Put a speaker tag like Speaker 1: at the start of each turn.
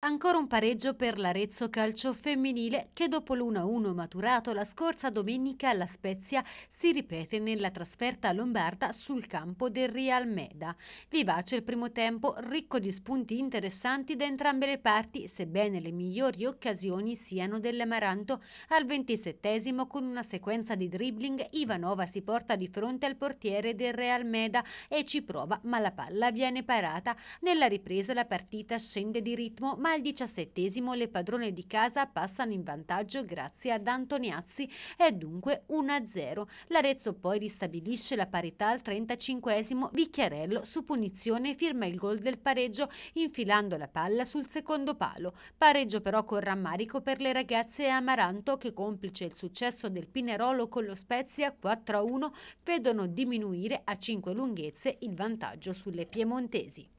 Speaker 1: Ancora un pareggio per l'Arezzo Calcio Femminile che dopo l'1-1 maturato la scorsa domenica alla Spezia si ripete nella trasferta lombarda sul campo del Real Meda. Vivace il primo tempo, ricco di spunti interessanti da entrambe le parti, sebbene le migliori occasioni siano dell'Amaranto. Al 27 con una sequenza di dribbling Ivanova si porta di fronte al portiere del Real Meda e ci prova ma la palla viene parata. Nella ripresa la partita scende di ritmo ma ma al diciassettesimo le padrone di casa passano in vantaggio grazie ad Antoniazzi, è dunque 1-0. L'Arezzo poi ristabilisce la parità al 35esimo, Vicchiarello su punizione firma il gol del pareggio infilando la palla sul secondo palo. Pareggio però con rammarico per le ragazze Amaranto che complice il successo del Pinerolo con lo Spezia 4-1 vedono diminuire a 5 lunghezze il vantaggio sulle piemontesi.